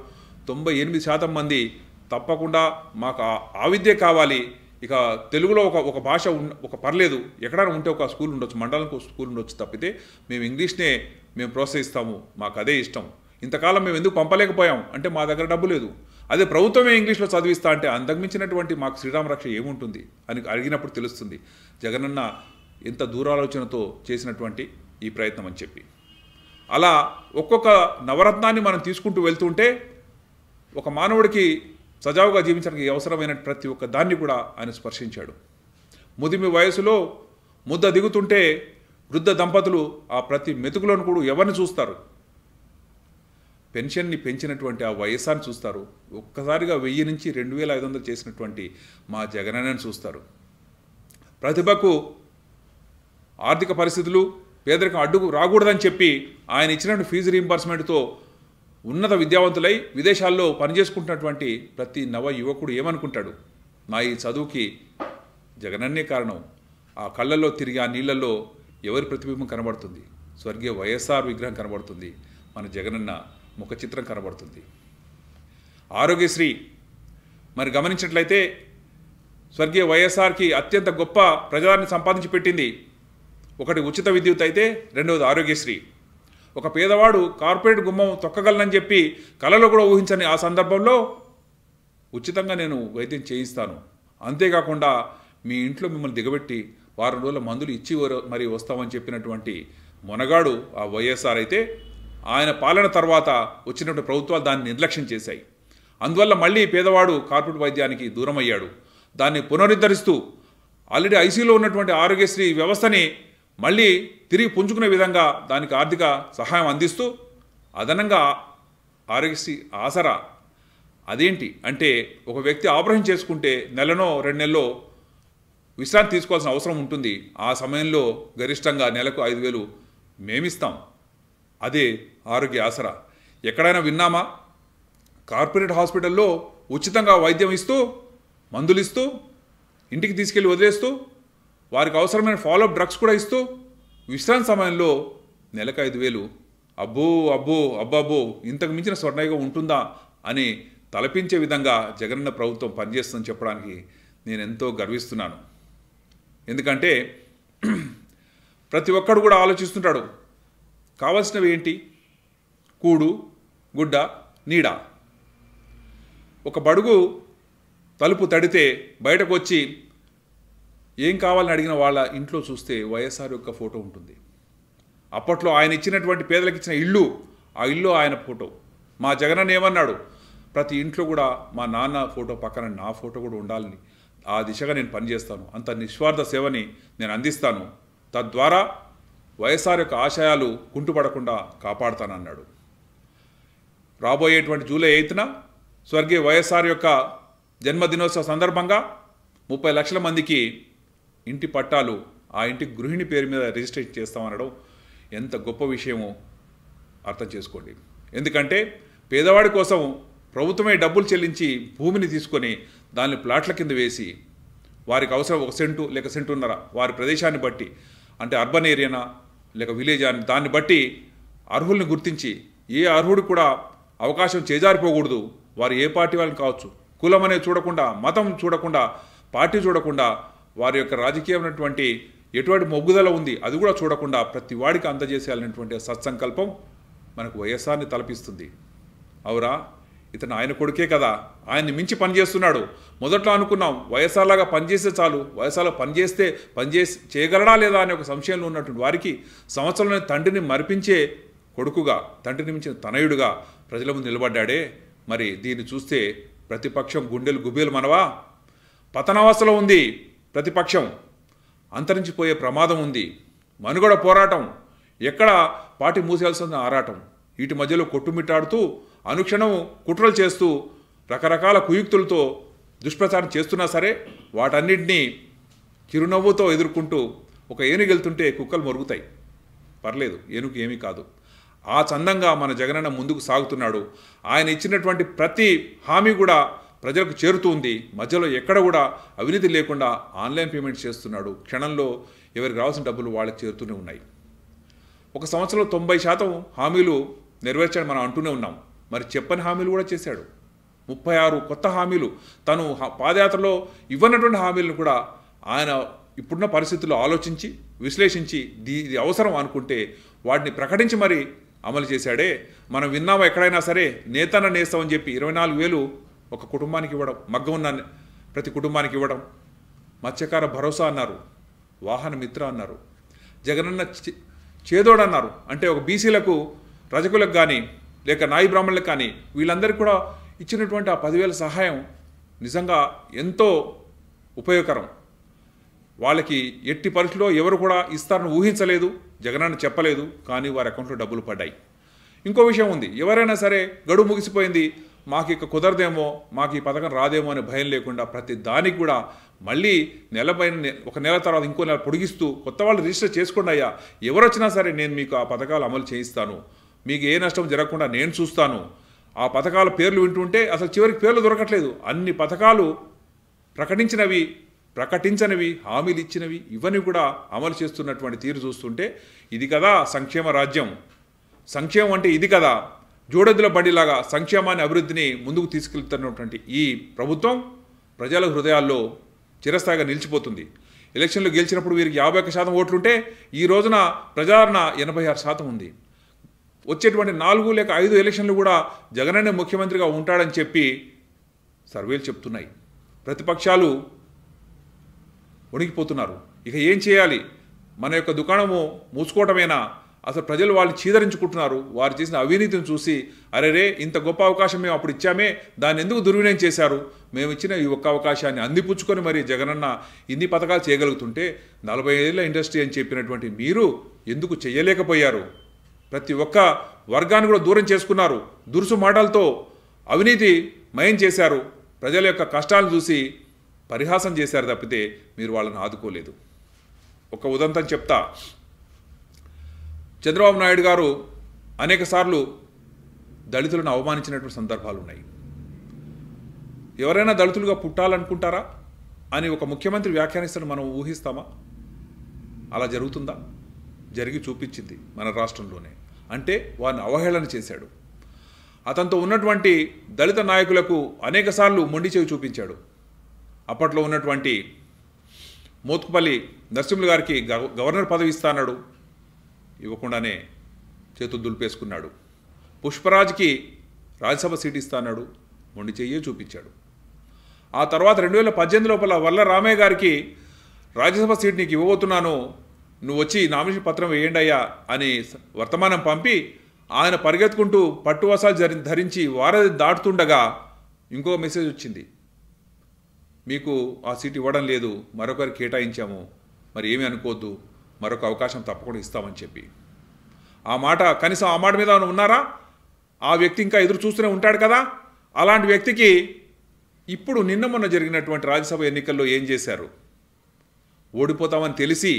తొంభై ఎనిమిది శాతం మంది తప్పకుండా మాకు ఆవిద్య కావాలి ఇక తెలుగులో ఒక ఒక భాష ఒక పర్లేదు ఎక్కడైనా ఉంటే ఒక స్కూల్ ఉండొచ్చు మండలం స్కూల్ ఉండొచ్చు తప్పితే మేము ఇంగ్లీష్నే మేము ప్రోత్సహిస్తాము మాకు అదే ఇష్టం ఇంతకాలం మేము ఎందుకు పంపలేకపోయాం అంటే మా దగ్గర డబ్బు లేదు అదే ప్రభుత్వమే ఇంగ్లీష్లో చదివిస్తా అంటే అందగమించినటువంటి మాకు శ్రీరామరక్ష ఏముంటుంది అని అడిగినప్పుడు తెలుస్తుంది జగనన్న ఇంత దూరాలోచనతో చేసినటువంటి ఈ ప్రయత్నం అని చెప్పి అలా ఒక్కొక్క నవరత్నాన్ని మనం తీసుకుంటూ వెళ్తుంటే ఒక మానవుడికి సజావుగా జీవించడానికి అవసరమైన ప్రతి ఒక్క దాన్ని కూడా ఆయన స్పర్శించాడు ముదిమి వయసులో ముద్ద దిగుతుంటే వృద్ధ దంపతులు ఆ ప్రతి మెతుకులను కూడా ఎవరిని చూస్తారు పెన్షన్ని పెంచినటువంటి ఆ వయస్సాన్ని చూస్తారు ఒక్కసారిగా వెయ్యి నుంచి రెండు వేల ఐదు వందలు చేసినటువంటి మా జగనని చూస్తారు ప్రతిభకు ఆర్థిక పరిస్థితులు పేదరికం అడ్డు రాకూడదని చెప్పి ఆయన ఇచ్చినటువంటి ఫీజు రీంబర్స్మెంట్తో ఉన్నత విద్యావంతులై విదేశాల్లో పనిచేసుకుంటున్నటువంటి ప్రతి నవ యువకుడు ఏమనుకుంటాడు నా ఈ చదువుకి జగనన్నే కారణం ఆ కళ్ళల్లో తిరిగి ఆ నీళ్ళల్లో ఎవరి ప్రతిబింబం కనబడుతుంది స్వర్గీయ వైఎస్ఆర్ విగ్రహం కనబడుతుంది మన జగనన్న ముఖ చిత్రం కనబడుతుంది ఆరోగ్యశ్రీ మరి గమనించినట్లయితే స్వర్గీయ వైఎస్ఆర్కి అత్యంత గొప్ప ప్రజాదాన్ని సంపాదించి పెట్టింది ఒకటి ఉచిత విద్యుత్ అయితే రెండవది ఆరోగ్యశ్రీ ఒక పేదవాడు కార్పొరేట్ గుమ్మం తొక్కగలనని చెప్పి కళలో కూడా ఊహించని ఆ సందర్భంలో ఉచితంగా నేను వైద్యం చేయిస్తాను అంతేకాకుండా మీ ఇంట్లో మిమ్మల్ని దిగబెట్టి వారం రోజుల మందులు ఇచ్చి మరి వస్తామని చెప్పినటువంటి మొనగాడు ఆ వైఎస్ఆర్ అయితే ఆయన పాలన తర్వాత వచ్చినటువంటి ప్రభుత్వాలు దాన్ని నిర్లక్ష్యం చేశాయి అందువల్ల మళ్ళీ పేదవాడు కార్పొరేట్ వైద్యానికి దూరం అయ్యాడు దాన్ని పునరుద్ధరిస్తూ ఆల్రెడీ ఐసీలో ఉన్నటువంటి ఆరోగ్యశ్రీ వ్యవస్థని మళ్ళీ తిరిగి పుంజుకునే విధంగా దానికి ఆర్థిక సహాయం అందిస్తూ అదనంగా ఆరోగ్యశ్రీ ఆసరా అదేంటి అంటే ఒక వ్యక్తి ఆపరేషన్ చేసుకుంటే నెలనో రెండు నెలలో విశ్రాంతి తీసుకోవాల్సిన అవసరం ఉంటుంది ఆ సమయంలో గరిష్టంగా నెలకు ఐదు వేలు మేమిస్తాం అదే ఆరోగ్య ఆసరా ఎక్కడైనా విన్నామా కార్పొరేట్ హాస్పిటల్లో ఉచితంగా వైద్యం ఇస్తూ మందులు ఇస్తూ ఇంటికి తీసుకెళ్ళి వదిలేస్తూ వారికి అవసరమైన ఫాలోఅప్ డ్రగ్స్ కూడా ఇస్తూ విశ్రాంతి సమయంలో నెలకు ఐదు వేలు అబ్బో అబ్బో అబ్బాబో ఇంతకు మించిన స్వర్ణయుగం ఉంటుందా అని తలపించే విధంగా జగనన్న ప్రభుత్వం పనిచేస్తుందని చెప్పడానికి నేను ఎంతో గర్విస్తున్నాను ఎందుకంటే ప్రతి ఒక్కడు కూడా ఆలోచిస్తుంటాడు కావాల్సినవి ఏంటి కూడు గుడ్డ నీడ ఒక బడుగు తలుపు తడితే బయటకు వచ్చి ఏం కావాలని అడిగిన వాళ్ళ ఇంట్లో చూస్తే వైఎస్ఆర్ యొక్క ఫోటో ఉంటుంది అప్పట్లో ఆయన ఇచ్చినటువంటి పేదలకు ఇచ్చిన ఇల్లు ఆ ఇల్లు ఆయన ఫోటో మా జగన్ ఏమన్నాడు ప్రతి ఇంట్లో కూడా మా నాన్న ఫోటో పక్కన నా ఫోటో కూడా ఉండాలని ఆ దిశగా నేను పనిచేస్తాను అంత నిస్వార్థ సేవని నేను అందిస్తాను తద్వారా వైఎస్ఆర్ యొక్క ఆశయాలు కుంటుపడకుండా కాపాడుతానన్నాడు రాబోయేటువంటి జూలై ఎయిత్న స్వర్గీయ వైఎస్ఆర్ యొక్క జన్మదినోత్సవ సందర్భంగా ముప్పై లక్షల మందికి ఇంటి పట్టాలు ఆ ఇంటి గృహిణి పేరు మీద రిజిస్టర్ చేస్తామనడం ఎంత గొప్ప విషయమో అర్థం చేసుకోండి ఎందుకంటే పేదవాడి కోసం ప్రభుత్వమే డబ్బులు చెల్లించి భూమిని తీసుకొని దాన్ని ప్లాట్ల కింద వేసి వారికి అవసరం ఒక సెంటు లేక సెంటున్నర వారి ప్రదేశాన్ని బట్టి అంటే అర్బన్ ఏరియానా లేక విలేజ్ అని దాన్ని బట్టి అర్హుల్ని గుర్తించి ఏ అర్హుడు కూడా అవకాశం చేజారిపోకూడదు వారు ఏ పార్టీ వాళ్ళని కావచ్చు కులం అనేది చూడకుండా మతం చూడకుండా పార్టీ చూడకుండా వారి యొక్క రాజకీయమైనటువంటి ఎటువంటి మొగ్గుదల ఉంది అది కూడా చూడకుండా ప్రతి వాడికి అందజేసేయాలనేటువంటి సత్సంకల్పం మనకు వైఎస్ఆర్ని తలపిస్తుంది అవురా ఇతను ఆయన కొడుకే కదా ఆయన్ని మించి పనిచేస్తున్నాడు మొదట్లో అనుకున్నాం వైఎస్ఆర్లాగా పనిచేస్తే చాలు వైఎస్ఆర్లో పనిచేస్తే పనిచేసి చేయగలడా లేదా అనే ఒక సంశయంలో ఉన్నటువంటి వారికి సంవత్సరంలోని తండ్రిని మరిపించే కొడుకుగా తండ్రిని మించిన తనయుడుగా ప్రజల ముందు నిలబడ్డాడే మరి దీన్ని చూస్తే ప్రతిపక్షం గుండెలు గుబేలు మనవా పతనావస్థలో ఉంది ప్రతిపక్షం అంతరించిపోయే ప్రమాదం ఉంది మనుగడ పోరాటం ఎక్కడ పాటి మూసేయాల్సిన ఆరాటం వీటి మధ్యలో కొట్టుమిట్టాడుతూ అనుక్షణం కుట్రలు చేస్తూ రకరకాల కుయుక్తులతో దుష్ప్రచారం చేస్తున్నా సరే వాటన్నింటినీ చిరునవ్వుతో ఎదుర్కొంటూ ఒక ఏనుగు వెళ్తుంటే కుక్కలు మరుగుతాయి పర్లేదు ఏనుగు ఏమీ కాదు ఆ చందంగా మన జగనన్న ముందుకు సాగుతున్నాడు ఆయన ఇచ్చినటువంటి ప్రతి హామీ కూడా ప్రజలకు చేరుతుంది మధ్యలో ఎక్కడ కూడా అవినీతి లేకుండా ఆన్లైన్ పేమెంట్ చేస్తున్నాడు క్షణంలో ఎవరికి రావాల్సిన డబ్బులు వాళ్ళకి చేరుతూనే ఉన్నాయి ఒక సంవత్సరంలో తొంభై శాతం హామీలు నెరవేర్చాడు మనం అంటూనే ఉన్నాం మరి చెప్పని హామీలు కూడా చేశాడు ముప్పై ఆరు కొత్త హామీలు తను పాదయాత్రలో ఇవ్వనటువంటి హామీలను కూడా ఆయన ఇప్పుడున్న పరిస్థితుల్లో ఆలోచించి విశ్లేషించి ఇది అవసరం అనుకుంటే వాటిని ప్రకటించి మరి అమలు చేశాడే మనం విన్నామా ఎక్కడైనా సరే నేతన నేస్తామని చెప్పి ఇరవై నాలుగు వేలు ఒక కుటుంబానికి ఇవ్వడం మగ్గం ఉన్న ప్రతి కుటుంబానికి ఇవ్వడం మత్స్యకార భరోసా అన్నారు వాహన మిత్ర అన్నారు జగనన్న చేదోడు అన్నారు అంటే ఒక బీసీలకు రజకులకు కానీ లేక నాయి బ్రాహ్మణులకు కానీ వీళ్ళందరికీ కూడా ఇచ్చినటువంటి ఆ పదివేల సహాయం నిజంగా ఎంతో ఉపయోగకరం వాళ్ళకి ఎట్టి పరిస్థితిలో ఎవరు కూడా ఇస్తారని ఊహించలేదు జగనన్న చెప్పలేదు కానీ వారి అకౌంట్లో డబ్బులు పడ్డాయి ఇంకో విషయం ఉంది ఎవరైనా సరే గడువు ముగిసిపోయింది మాకు ఇక కుదరదేమో మాకు ఈ పథకం రాదేమో అనే భయం లేకుండా ప్రతి దానికి కూడా మళ్ళీ నెలపైన ఒక నెల తర్వాత ఇంకో నెల పొడిగిస్తూ కొత్త వాళ్ళు రిజిస్టర్ చేసుకోండి అయ్యా ఎవరు వచ్చినా సరే నేను మీకు ఆ పథకాలు అమలు చేయిస్తాను మీకు ఏ నష్టం జరగకుండా నేను చూస్తాను ఆ పథకాల పేర్లు వింటుంటే అసలు చివరికి పేర్లు దొరకట్లేదు అన్ని పథకాలు ప్రకటించినవి ప్రకటించనివి హామీలు ఇచ్చినవి ఇవన్నీ కూడా అమలు చేస్తున్నటువంటి తీరు చూస్తుంటే ఇది కదా సంక్షేమ రాజ్యం సంక్షేమం అంటే ఇది కదా జోడెద్దుల బండిలాగా సంక్షేమాన్ని అభివృద్ధిని ముందుకు తీసుకెళ్తున్నటువంటి ఈ ప్రభుత్వం ప్రజల హృదయాల్లో చిరస్థాయిగా నిలిచిపోతుంది ఎలక్షన్లు గెలిచినప్పుడు వీరికి యాభై ఒక్క శాతం ఓట్లుంటే ఈ రోజున ప్రజాదరణ ఎనభై ఆరు శాతం ఉంది వచ్చేటువంటి నాలుగు లేక ఐదు ఎలక్షన్లు కూడా జగనన్న ముఖ్యమంత్రిగా ఉంటాడని చెప్పి సర్వేలు చెప్తున్నాయి ప్రతిపక్షాలు వణికిపోతున్నారు ఇక ఏం చేయాలి మన యొక్క దుకాణము మూసుకోవటమేనా అసలు ప్రజలు వాళ్ళు చీదరించుకుంటున్నారు వారు చేసిన అవినీతిని చూసి రే ఇంత గొప్ప అవకాశం మేము అప్పుడు ఇచ్చామే దాన్ని ఎందుకు దుర్వినియం చేశారు మేము ఇచ్చిన ఈ ఒక్క అవకాశాన్ని అందిపుచ్చుకొని మరి జగనన్న ఇన్ని పథకాలు చేయగలుగుతుంటే నలభై ఏళ్ళ ఇండస్ట్రీ అని చెప్పినటువంటి మీరు ఎందుకు చేయలేకపోయారు ప్రతి ఒక్క వర్గాన్ని కూడా దూరం చేసుకున్నారు దురుసు మాటలతో అవినీతి మయం చేశారు ప్రజల యొక్క కష్టాలను చూసి పరిహాసం చేశారు తప్పితే మీరు వాళ్ళని ఆదుకోలేదు ఒక ఉదంతం చెప్తా చంద్రబాబు నాయుడు గారు అనేక సార్లు దళితులను అవమానించినటువంటి సందర్భాలు ఉన్నాయి ఎవరైనా దళితులుగా పుట్టాలనుకుంటారా అని ఒక ముఖ్యమంత్రి వ్యాఖ్యానిస్తాను మనం ఊహిస్తామా అలా జరుగుతుందా జరిగి చూపించింది మన రాష్ట్రంలోనే అంటే వారిని అవహేళన చేశాడు అతనితో ఉన్నటువంటి దళిత నాయకులకు అనేకసార్లు మొండి చెవి చూపించాడు అప్పట్లో ఉన్నటువంటి మోత్కుపల్లి నరసింహులు గారికి గవర్నర్ పదవి ఇస్తానాడు ఇవ్వకుండానే చేతులు దులిపేసుకున్నాడు పుష్పరాజ్కి రాజ్యసభ సీట్ ఇస్తాన్నాడు మొండి చెయ్యే చూపించాడు ఆ తర్వాత రెండు వేల పద్దెనిమిది లోపల వల్ల రామయ్య గారికి రాజ్యసభ సీట్ నీకు ఇవ్వబోతున్నాను నువ్వు వచ్చి నామినేషన్ పత్రం వేయండి అయ్యా అని వర్తమానం పంపి ఆయన పరిగెత్తుకుంటూ పట్టువసాలు జరి ధరించి వారధి దాటుతుండగా ఇంకో మెసేజ్ వచ్చింది మీకు ఆ సీట్ ఇవ్వడం లేదు మరొకరు కేటాయించాము మరి ఏమీ అనుకోవద్దు మరొక అవకాశం తప్పకుండా ఇస్తామని చెప్పి ఆ మాట కనీసం ఆ మాట మీద ఉన్నారా ఆ వ్యక్తి ఇంకా ఎదురు చూస్తూనే ఉంటాడు కదా అలాంటి వ్యక్తికి ఇప్పుడు నిన్న మొన్న జరిగినటువంటి రాజ్యసభ ఎన్నికల్లో ఏం చేశారు ఓడిపోతామని తెలిసి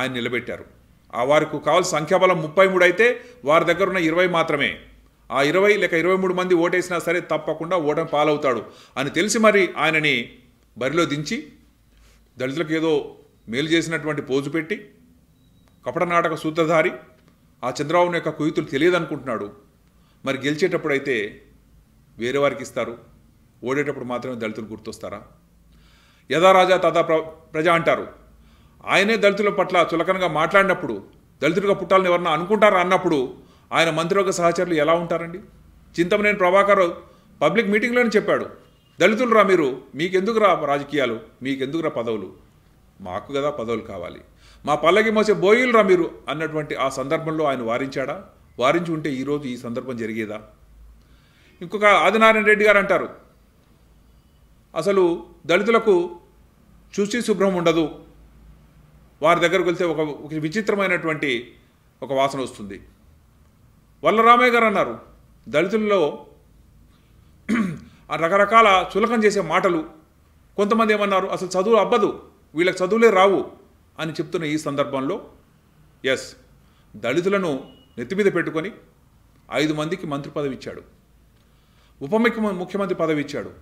ఆయన నిలబెట్టారు ఆ వారికి కావాల్సిన సంఖ్యాబలం ముప్పై మూడు అయితే వారి దగ్గర ఉన్న ఇరవై మాత్రమే ఆ ఇరవై లేక ఇరవై మూడు మంది ఓటేసినా సరే తప్పకుండా ఓటమి పాలవుతాడు అని తెలిసి మరి ఆయనని బరిలో దించి దళితులకు ఏదో మేలు చేసినటువంటి పోజు పెట్టి కపట నాటక సూత్రధారి ఆ చంద్రబాబు యొక్క కుయుతులు తెలియదనుకుంటున్నాడు మరి గెలిచేటప్పుడైతే వేరే వారికి ఇస్తారు ఓడేటప్పుడు మాత్రమే దళితులు గుర్తొస్తారా యథారాజా తదా ప్ర ప్రజ అంటారు ఆయనే దళితుల పట్ల చులకనగా మాట్లాడినప్పుడు దళితులుగా పుట్టాలని ఎవరన్నా అనుకుంటారా అన్నప్పుడు ఆయన మంత్రివర్గ సహచరులు ఎలా ఉంటారండి చింతమనేని ప్రభాకర్ పబ్లిక్ మీటింగ్లోనే చెప్పాడు దళితులు రా మీరు మీకెందుకురా రాజకీయాలు మీకెందుకురా పదవులు మాకు కదా పదవులు కావాలి మా పల్లకి మోసే బోయిలరా మీరు అన్నటువంటి ఆ సందర్భంలో ఆయన వారించాడా వారించి ఉంటే ఈరోజు ఈ సందర్భం జరిగేదా ఇంకొక ఆదినారాయణ రెడ్డి గారు అంటారు అసలు దళితులకు చూసి శుభ్రం ఉండదు వారి దగ్గరకు వెళ్తే ఒక విచిత్రమైనటువంటి ఒక వాసన వస్తుంది వల్లరామయ్య గారు అన్నారు దళితుల్లో రకరకాల చులకం చేసే మాటలు కొంతమంది ఏమన్నారు అసలు చదువు అబ్బదు వీళ్ళకి చదువులే రావు అని చెప్తున్న ఈ సందర్భంలో ఎస్ దళితులను నెత్తిమీద పెట్టుకొని ఐదు మందికి మంత్రి పదవి ఇచ్చాడు ఉప ముఖ్యమంత్రి పదవి ఇచ్చాడు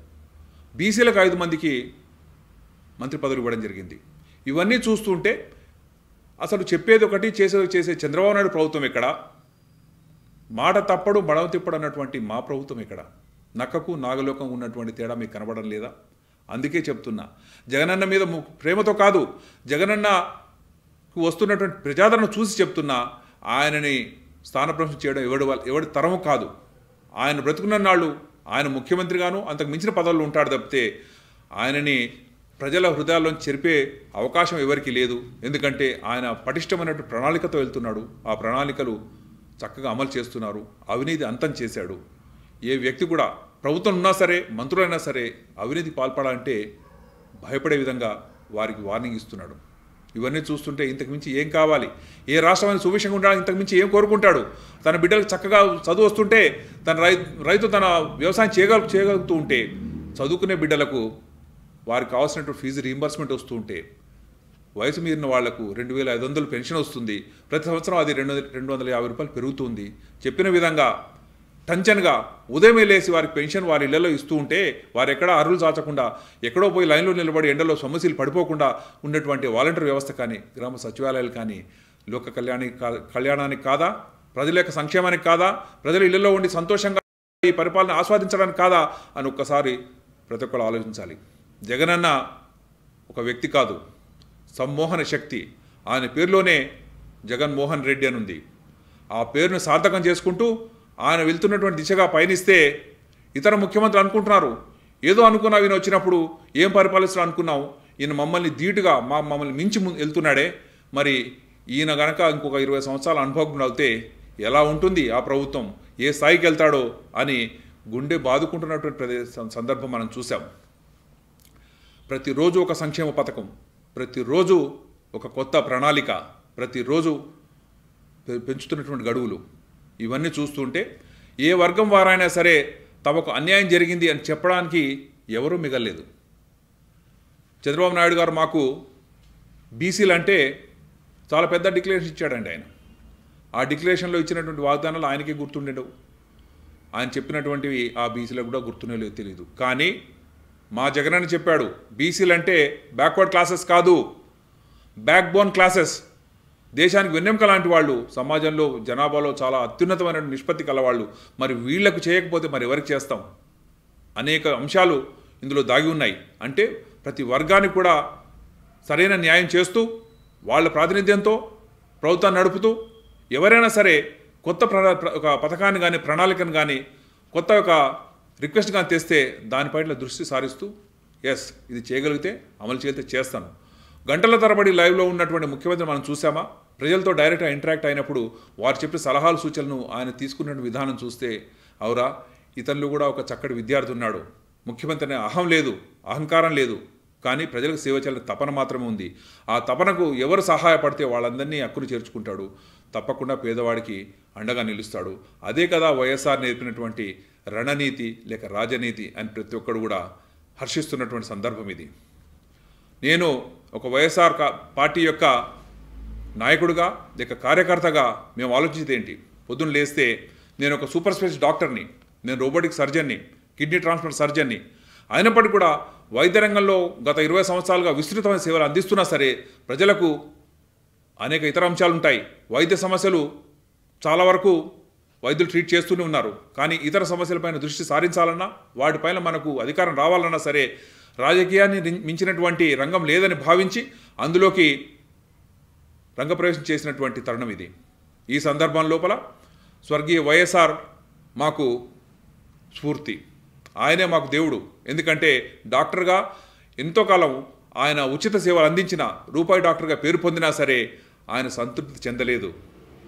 బీసీలకు ఐదు మందికి మంత్రి పదవి ఇవ్వడం జరిగింది ఇవన్నీ చూస్తుంటే అసలు చెప్పేది ఒకటి చేసేది చేసే చంద్రబాబు నాయుడు ప్రభుత్వం ఇక్కడ మాట తప్పడు బడవ తిప్పడు అన్నటువంటి మా ప్రభుత్వం ఇక్కడ నక్కకు నాగలోకం ఉన్నటువంటి తేడా మీకు కనబడడం లేదా అందుకే చెప్తున్నా జగనన్న మీద ప్రేమతో కాదు జగనన్న వస్తున్నటువంటి ప్రజాదరణ చూసి చెప్తున్నా ఆయనని స్థానభ్రంశం చేయడం ఎవడు ఎవడి తరము కాదు ఆయన బ్రతుకున్న నాళ్ళు ఆయన ముఖ్యమంత్రిగాను అంతకు మించిన పదవుల్లో ఉంటాడు తప్పితే ఆయనని ప్రజల హృదయాల్లో చెరిపే అవకాశం ఎవరికీ లేదు ఎందుకంటే ఆయన పటిష్టమైనటువంటి ప్రణాళికతో వెళ్తున్నాడు ఆ ప్రణాళికలు చక్కగా అమలు చేస్తున్నారు అవినీతి అంతం చేశాడు ఏ వ్యక్తి కూడా ప్రభుత్వం ఉన్నా సరే మంత్రులైనా సరే అవినీతి పాల్పడాలంటే భయపడే విధంగా వారికి వార్నింగ్ ఇస్తున్నాడు ఇవన్నీ చూస్తుంటే ఇంతకుమించి ఏం కావాలి ఏ రాష్ట్రమైన సువిషంగా ఉండాలని ఇంతకుమించి ఏం కోరుకుంటాడు తన బిడ్డలకు చక్కగా చదువు వస్తుంటే తన రైతు తన వ్యవసాయం చేయగల చేయగలుగుతూ ఉంటే చదువుకునే బిడ్డలకు వారికి కావాల్సినటువంటి ఫీజు రీఎంబర్స్మెంట్ వస్తూ ఉంటే వయసు మీరిన వాళ్లకు రెండు వేల ఐదు వందలు పెన్షన్ వస్తుంది ప్రతి సంవత్సరం అది రెండు రెండు వందల యాభై రూపాయలు పెరుగుతుంది చెప్పిన విధంగా టంచన్గా ఉదయమే లేసి వారి పెన్షన్ వారి ఇళ్లలో ఇస్తూ ఉంటే వారు ఎక్కడ అర్హులు చాచకుండా ఎక్కడో పోయి లైన్లో నిలబడి ఎండలో సమస్యలు పడిపోకుండా ఉన్నటువంటి వాలంటీర్ వ్యవస్థ కానీ గ్రామ సచివాలయాలు కానీ లోక కళ్యాణానికి కళ్యాణానికి కాదా ప్రజల యొక్క సంక్షేమానికి కాదా ప్రజల ఇళ్లలో ఉండి సంతోషంగా ఈ పరిపాలన ఆస్వాదించడానికి కాదా అని ఒక్కసారి ప్రతి ఒక్కరు ఆలోచించాలి జగనన్న ఒక వ్యక్తి కాదు సంమోహన శక్తి ఆయన పేరులోనే జగన్మోహన్ రెడ్డి అని ఉంది ఆ పేరును సార్థకం చేసుకుంటూ ఆయన వెళ్తున్నటువంటి దిశగా పయనిస్తే ఇతర ముఖ్యమంత్రులు అనుకుంటున్నారు ఏదో అనుకున్నావు ఈయన వచ్చినప్పుడు ఏం పరిపాలిస్తాడు అనుకున్నావు ఈయన మమ్మల్ని ధీటుగా మా మమ్మల్ని మించి వెళ్తున్నాడే మరి ఈయన గనక ఇంకొక ఇరవై సంవత్సరాల అనుభవం అవుతే ఎలా ఉంటుంది ఆ ప్రభుత్వం ఏ స్థాయికి వెళ్తాడో అని గుండె బాదుకుంటున్నటువంటి ప్రదేశం సందర్భం మనం చూసాం ప్రతిరోజు ఒక సంక్షేమ పథకం ప్రతిరోజు ఒక కొత్త ప్రణాళిక ప్రతిరోజు పెంచుతున్నటువంటి గడువులు ఇవన్నీ చూస్తుంటే ఏ వర్గం వారైనా సరే తమకు అన్యాయం జరిగింది అని చెప్పడానికి ఎవరూ మిగలేదు చంద్రబాబు నాయుడు గారు మాకు బీసీలు అంటే చాలా పెద్ద డిక్లరేషన్ ఇచ్చాడండి ఆయన ఆ డిక్లరేషన్లో ఇచ్చినటువంటి వాగ్దానాలు ఆయనకే గుర్తుండేవు ఆయన చెప్పినటువంటివి ఆ బీసీలకు కూడా గుర్తుండే తెలియదు కానీ మా జగన్ అని చెప్పాడు బీసీలు అంటే బ్యాక్వర్డ్ క్లాసెస్ కాదు బ్యాక్ బోన్ క్లాసెస్ దేశానికి వెన్నెంక లాంటి వాళ్ళు సమాజంలో జనాభాలో చాలా అత్యున్నతమైన నిష్పత్తి కలవాళ్ళు మరి వీళ్లకు చేయకపోతే మరి ఎవరికి చేస్తాం అనేక అంశాలు ఇందులో దాగి ఉన్నాయి అంటే ప్రతి వర్గానికి కూడా సరైన న్యాయం చేస్తూ వాళ్ళ ప్రాతినిధ్యంతో ప్రభుత్వాన్ని నడుపుతూ ఎవరైనా సరే కొత్త ప్రణా ఒక పథకాన్ని కానీ ప్రణాళికను కానీ కొత్త ఒక రిక్వెస్ట్ కానీ తెస్తే దానిపైన దృష్టి సారిస్తూ ఎస్ ఇది చేయగలిగితే అమలు చేస్తే చేస్తాను గంటల తరబడి లైవ్లో ఉన్నటువంటి ముఖ్యమంత్రి మనం చూసామా ప్రజలతో డైరెక్ట్గా ఇంటరాక్ట్ అయినప్పుడు వారు చెప్పిన సలహాలు సూచనలు ఆయన తీసుకున్న విధానం చూస్తే అవురా ఇతన్లు కూడా ఒక చక్కటి విద్యార్థి ఉన్నాడు ముఖ్యమంత్రి అహం లేదు అహంకారం లేదు కానీ ప్రజలకు సేవ చేయాలని తపన మాత్రమే ఉంది ఆ తపనకు ఎవరు సహాయపడితే వాళ్ళందరినీ అక్కును చేర్చుకుంటాడు తప్పకుండా పేదవాడికి అండగా నిలుస్తాడు అదే కదా వైఎస్ఆర్ నేర్పినటువంటి రణనీతి లేక రాజనీతి అని ప్రతి ఒక్కడు కూడా హర్షిస్తున్నటువంటి సందర్భం ఇది నేను ఒక వైఎస్ఆర్ పార్టీ యొక్క నాయకుడుగా లేక కార్యకర్తగా మేము ఆలోచించేది ఏంటి పొద్దున్న లేస్తే నేను ఒక సూపర్ స్పెషల్ డాక్టర్ని నేను రోబోటిక్ సర్జన్ని కిడ్నీ ట్రాన్స్ప్లాంట్ సర్జన్ని అయినప్పటికీ కూడా వైద్య రంగంలో గత ఇరవై సంవత్సరాలుగా విస్తృతమైన సేవలు అందిస్తున్నా సరే ప్రజలకు అనేక ఇతర అంశాలు ఉంటాయి వైద్య సమస్యలు చాలా వరకు వైద్యులు ట్రీట్ చేస్తూనే ఉన్నారు కానీ ఇతర సమస్యలపైన దృష్టి సారించాలన్నా వాటిపైన మనకు అధికారం రావాలన్నా సరే రాజకీయాన్ని మించినటువంటి రంగం లేదని భావించి అందులోకి రంగప్రవేశం చేసినటువంటి తరుణం ఇది ఈ సందర్భం లోపల స్వర్గీయ వైఎస్ఆర్ మాకు స్ఫూర్తి ఆయనే మాకు దేవుడు ఎందుకంటే డాక్టర్గా ఎంతో కాలం ఆయన ఉచిత సేవలు అందించిన రూపాయి డాక్టర్గా పేరు పొందినా సరే ఆయన సంతృప్తి చెందలేదు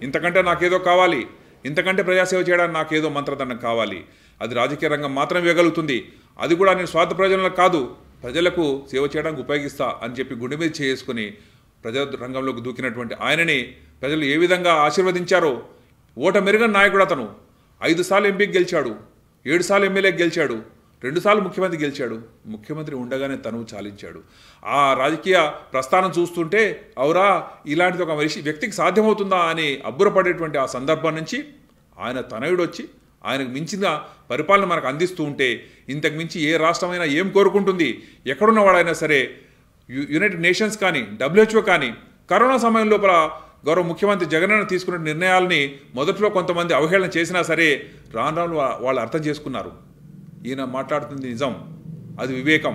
ఇంతకంటే నాకేదో కావాలి ఇంతకంటే ప్రజాసేవ చేయడానికి నాకేదో మంత్రదండం కావాలి అది రాజకీయ రంగం మాత్రం ఇవ్వగలుగుతుంది అది కూడా నేను స్వార్థ ప్రయోజనాలకు కాదు ప్రజలకు సేవ చేయడానికి ఉపయోగిస్తా అని చెప్పి గుండె మీద చేసుకుని ప్రజా రంగంలోకి దూకినటువంటి ఆయనని ప్రజలు ఏ విధంగా ఆశీర్వదించారో ఓట మెరుగన్ నాయకుడు అతను ఐదు సార్లు ఎంపీకి గెలిచాడు ఏడు సార్లు ఎమ్మెల్యేకి గెలిచాడు రెండుసార్లు ముఖ్యమంత్రి గెలిచాడు ముఖ్యమంత్రి ఉండగానే తను చాలించాడు ఆ రాజకీయ ప్రస్థానం చూస్తుంటే అవురా ఇలాంటిది ఒక మనిషి వ్యక్తికి సాధ్యమవుతుందా అని అబ్బురపడేటువంటి ఆ సందర్భం నుంచి ఆయన తనయుడు వచ్చి ఆయనకు మించిన పరిపాలన మనకు అందిస్తూ ఉంటే ఇంతకు మించి ఏ రాష్ట్రమైనా ఏం కోరుకుంటుంది ఎక్కడున్నవాడైనా సరే యునైటెడ్ నేషన్స్ కానీ డబ్ల్యూహెచ్ఓ కానీ కరోనా సమయం లోపల గౌరవ ముఖ్యమంత్రి జగన్ తీసుకున్న నిర్ణయాల్ని మొదట్లో కొంతమంది అవహేళన చేసినా సరే రాను రాను వాళ్ళు అర్థం చేసుకున్నారు ఈయన మాట్లాడుతుంది నిజం అది వివేకం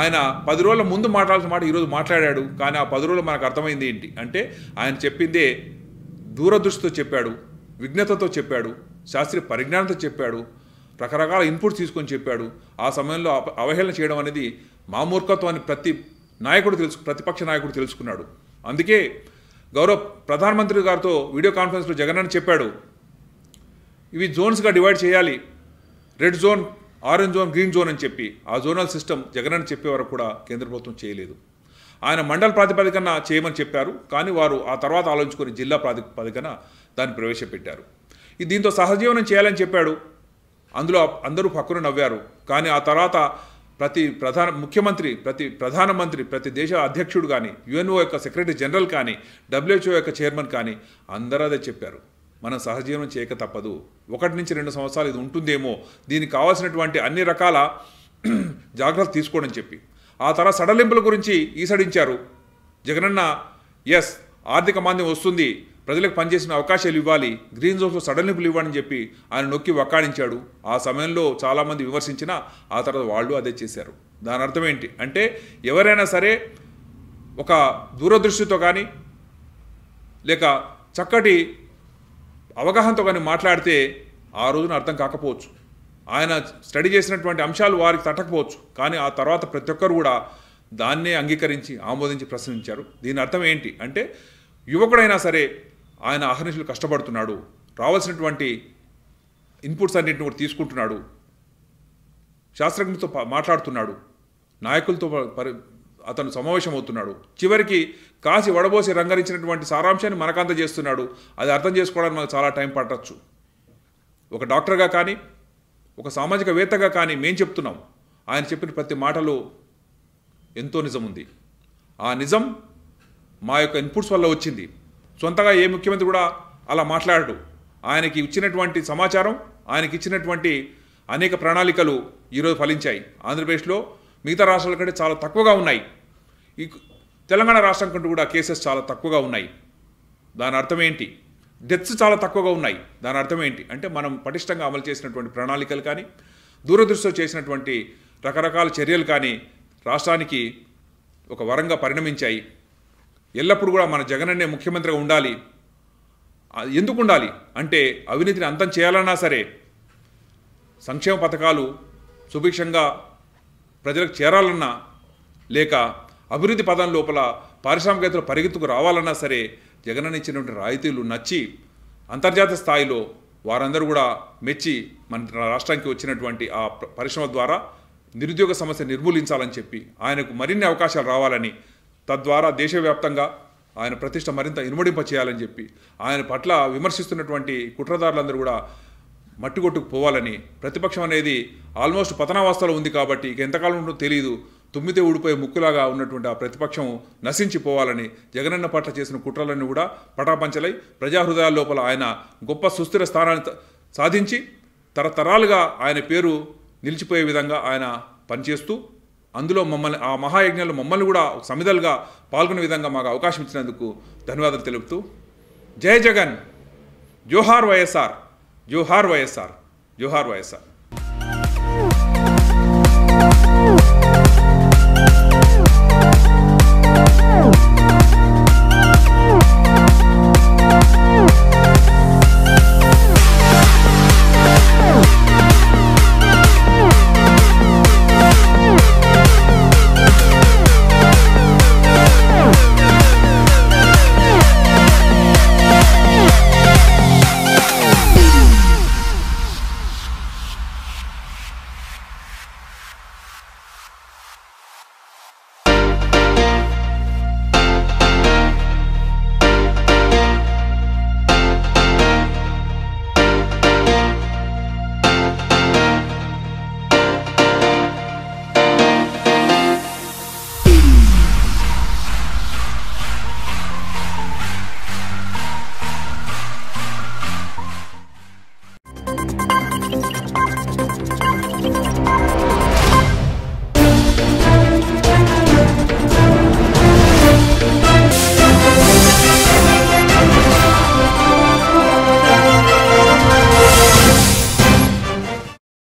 ఆయన పది రోజుల ముందు మాట్లాడాల్సిన మాట ఈరోజు మాట్లాడాడు కానీ ఆ పది రోజులు మనకు అర్థమైంది ఏంటి అంటే ఆయన చెప్పిందే దూరదృష్టితో చెప్పాడు విఘ్నతతో చెప్పాడు శాస్త్రీయ పరిజ్ఞానంతో చెప్పాడు రకరకాల ఇన్పుట్స్ తీసుకొని చెప్పాడు ఆ సమయంలో అవహేళన చేయడం అనేది మూర్ఖత్వాన్ని ప్రతి నాయకుడు తెలుసు ప్రతిపక్ష నాయకుడు తెలుసుకున్నాడు అందుకే గౌరవ ప్రధానమంత్రి గారితో వీడియో కాన్ఫరెన్స్లో జగన్ అని చెప్పాడు ఇవి జోన్స్గా డివైడ్ చేయాలి red zone orange zone green zone అని చెప్పి ఆ జోనల్ సిస్టమ్ జగన్ అని చెప్పే వరకు కూడా కేంద్ర ప్రభుత్వం చేయలేదు ఆయన మండల ప్రాతిపదికన చేయమని చెప్పారు కానీ వారు ఆ తర్వాత ఆలోచించుకొని జిల్లా ప్రాతిపదికన దాన్ని ప్రవేశపెట్టారు దీంతో సహజీవనం చేయాలని చెప్పాడు అందులో అందరూ పక్కన నవ్వారు కానీ ఆ తర్వాత ప్రతి ప్రధాన ముఖ్యమంత్రి ప్రతి ప్రధానమంత్రి ప్రతి దేశ అధ్యక్షుడు కానీ యుఎన్ఓ యొక్క సెక్రటరీ జనరల్ కానీ డబ్ల్యూహెచ్ఓ యొక్క చైర్మన్ కానీ అందరూ అదే చెప్పారు మనం సహజీవనం చేయక తప్పదు ఒకటి నుంచి రెండు సంవత్సరాలు ఇది ఉంటుందేమో దీనికి కావాల్సినటువంటి అన్ని రకాల [clears throat] జాగ్రత్తలు తీసుకోవడం చెప్పి ఆ తర్వాత సడలింపుల గురించి ఈసడించారు జగనన్న ఎస్ ఆర్థిక మాంద్యం వస్తుంది ప్రజలకు పనిచేసిన అవకాశాలు ఇవ్వాలి గ్రీన్ జోన్స్లో సడలింపులు ఇవ్వాలని చెప్పి ఆయన నొక్కి వకాడించాడు ఆ సమయంలో చాలామంది విమర్శించిన ఆ తర్వాత వాళ్ళు అదే చేశారు దాని అర్థం ఏంటి అంటే ఎవరైనా సరే ఒక దూరదృష్టితో కానీ లేక చక్కటి అవగాహనతో కానీ మాట్లాడితే ఆ రోజున అర్థం కాకపోవచ్చు ఆయన స్టడీ చేసినటువంటి అంశాలు వారికి తట్టకపోవచ్చు కానీ ఆ తర్వాత ప్రతి ఒక్కరు కూడా దాన్నే అంగీకరించి ఆమోదించి ప్రశ్నించారు దీని అర్థం ఏంటి అంటే యువకుడైనా సరే ఆయన అహర్నిశలు కష్టపడుతున్నాడు రావాల్సినటువంటి ఇన్పుట్స్ అన్నింటిని కూడా తీసుకుంటున్నాడు శాస్త్రజ్ఞులతో మాట్లాడుతున్నాడు నాయకులతో అతను సమావేశం అవుతున్నాడు చివరికి కాసి వడబోసి రంగరించినటువంటి సారాంశాన్ని మనకంత చేస్తున్నాడు అది అర్థం చేసుకోవడానికి మనకు చాలా టైం పట్టచ్చు ఒక డాక్టర్గా కానీ ఒక సామాజికవేత్తగా కానీ మేం చెప్తున్నాం ఆయన చెప్పిన ప్రతి మాటలో ఎంతో నిజం ఉంది ఆ నిజం మా యొక్క ఇన్పుట్స్ వల్ల వచ్చింది సొంతగా ఏ ముఖ్యమంత్రి కూడా అలా మాట్లాడడు ఆయనకి ఇచ్చినటువంటి సమాచారం ఆయనకి ఇచ్చినటువంటి అనేక ప్రణాళికలు ఈరోజు ఫలించాయి ఆంధ్రప్రదేశ్లో మిగతా రాష్ట్రాల కంటే చాలా తక్కువగా ఉన్నాయి ఈ తెలంగాణ రాష్ట్రం కంటే కూడా కేసెస్ చాలా తక్కువగా ఉన్నాయి దాని అర్థం ఏంటి డెత్స్ చాలా తక్కువగా ఉన్నాయి దాని అర్థం ఏంటి అంటే మనం పటిష్టంగా అమలు చేసినటువంటి ప్రణాళికలు కానీ దూరదృష్టితో చేసినటువంటి రకరకాల చర్యలు కానీ రాష్ట్రానికి ఒక వరంగా పరిణమించాయి ఎల్లప్పుడు కూడా మన జగనన్నే ముఖ్యమంత్రిగా ఉండాలి ఎందుకు ఉండాలి అంటే అవినీతిని అంతం చేయాలన్నా సరే సంక్షేమ పథకాలు సుభిక్షంగా ప్రజలకు చేరాలన్నా లేక అభివృద్ధి పదం లోపల పారిశ్రామికేతలు పరిగెత్తుకు రావాలన్నా సరే జగనన్న ఇచ్చినటువంటి రాయితీలు నచ్చి అంతర్జాతీయ స్థాయిలో వారందరూ కూడా మెచ్చి మన రాష్ట్రానికి వచ్చినటువంటి ఆ పరిశ్రమ ద్వారా నిరుద్యోగ సమస్య నిర్మూలించాలని చెప్పి ఆయనకు మరిన్ని అవకాశాలు రావాలని తద్వారా దేశవ్యాప్తంగా ఆయన ప్రతిష్ట మరింత ఇనుమడింప చేయాలని చెప్పి ఆయన పట్ల విమర్శిస్తున్నటువంటి కుట్రదారులందరూ కూడా మట్టిగొట్టుకు పోవాలని ప్రతిపక్షం అనేది ఆల్మోస్ట్ పతనావస్థలో ఉంది కాబట్టి ఇక ఎంతకాలం ఉంటుందో తెలియదు తుమ్మితే ఊడిపోయే ముక్కులాగా ఉన్నటువంటి ఆ ప్రతిపక్షం నశించిపోవాలని జగనన్న పట్ల చేసిన కుట్రలన్నీ కూడా పటాపంచలై ప్రజాహృదయాల లోపల ఆయన గొప్ప సుస్థిర స్థానాన్ని సాధించి తరతరాలుగా ఆయన పేరు నిలిచిపోయే విధంగా ఆయన పనిచేస్తూ అందులో మమ్మల్ని ఆ మహాయజ్ఞంలో మమ్మల్ని కూడా సమిధలుగా పాల్గొనే విధంగా మాకు అవకాశం ఇచ్చినందుకు ధన్యవాదాలు తెలుపుతూ జయ జగన్ జోహార్ వైఎస్ఆర్ జోహార్ వైఎస్ఆర్ జోహార్ వైఎస్ఆర్